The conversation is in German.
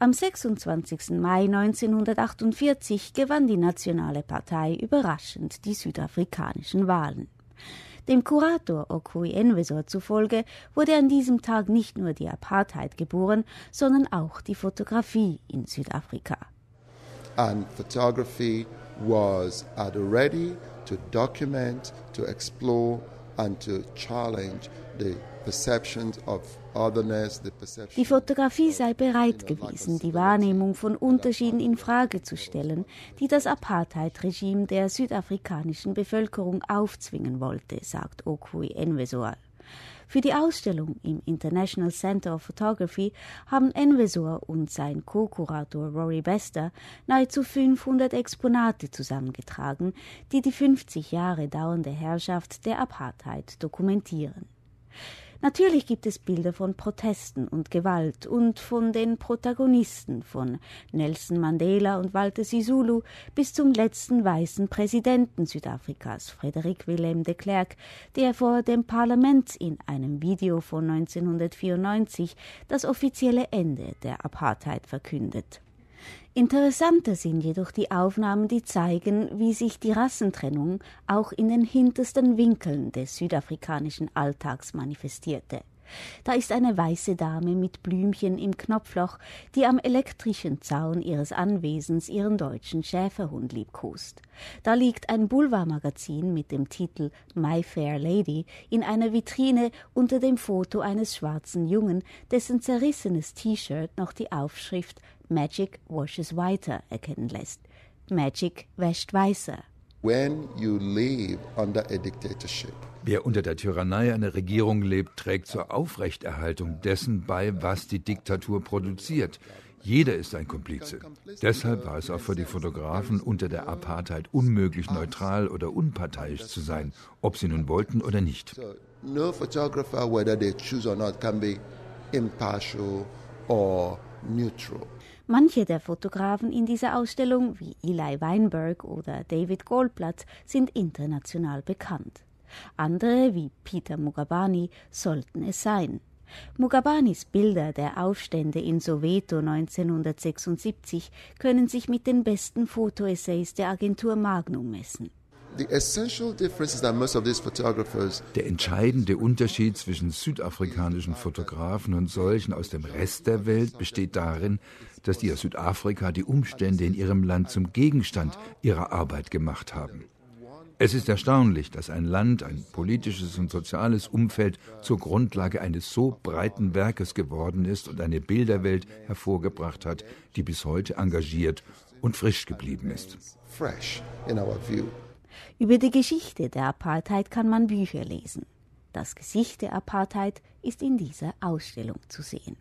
Am 26. Mai 1948 gewann die Nationale Partei überraschend die südafrikanischen Wahlen. Dem Kurator Okui Envesor zufolge wurde an diesem Tag nicht nur die Apartheid geboren, sondern auch die Fotografie in Südafrika. And photography was at a ready to document, to explore die Fotografie sei bereit gewesen, die Wahrnehmung von Unterschieden in Frage zu stellen, die das Apartheid-Regime der südafrikanischen Bevölkerung aufzwingen wollte, sagt Okui Enwesor. Für die Ausstellung im International Center of Photography haben Envesor und sein Co-Kurator Rory Bester nahezu 500 Exponate zusammengetragen, die die 50 Jahre dauernde Herrschaft der Apartheid dokumentieren. Natürlich gibt es Bilder von Protesten und Gewalt und von den Protagonisten von Nelson Mandela und Walter Sisulu bis zum letzten weißen Präsidenten Südafrikas, Frederick Willem de Klerk, der vor dem Parlament in einem Video von 1994 das offizielle Ende der Apartheid verkündet. Interessanter sind jedoch die Aufnahmen, die zeigen, wie sich die Rassentrennung auch in den hintersten Winkeln des südafrikanischen Alltags manifestierte da ist eine weiße Dame mit Blümchen im Knopfloch, die am elektrischen Zaun ihres Anwesens ihren deutschen Schäferhund liebkost. Da liegt ein Boulevardmagazin mit dem Titel My Fair Lady in einer Vitrine unter dem Foto eines schwarzen Jungen, dessen zerrissenes T-Shirt noch die Aufschrift Magic washes whiter erkennen lässt. Magic wäscht weißer. Wer unter der Tyrannei einer Regierung lebt, trägt zur Aufrechterhaltung dessen bei, was die Diktatur produziert. Jeder ist ein Komplize. Deshalb war es auch für die Fotografen unter der Apartheid unmöglich, neutral oder unparteiisch zu sein, ob sie nun wollten oder nicht. No photographer, whether they choose or not, can be impartial or neutral. Manche der Fotografen in dieser Ausstellung, wie Eli Weinberg oder David Goldblatt, sind international bekannt. Andere, wie Peter Mugabani, sollten es sein. Mugabanis Bilder der Aufstände in Soweto 1976 können sich mit den besten Fotoessays der Agentur Magnum messen. Der entscheidende Unterschied zwischen südafrikanischen Fotografen und solchen aus dem Rest der Welt besteht darin, dass die aus Südafrika die Umstände in ihrem Land zum Gegenstand ihrer Arbeit gemacht haben. Es ist erstaunlich, dass ein Land, ein politisches und soziales Umfeld zur Grundlage eines so breiten Werkes geworden ist und eine Bilderwelt hervorgebracht hat, die bis heute engagiert und frisch geblieben ist. Fresh in our view. Über die Geschichte der Apartheid kann man Bücher lesen. Das Gesicht der Apartheid ist in dieser Ausstellung zu sehen.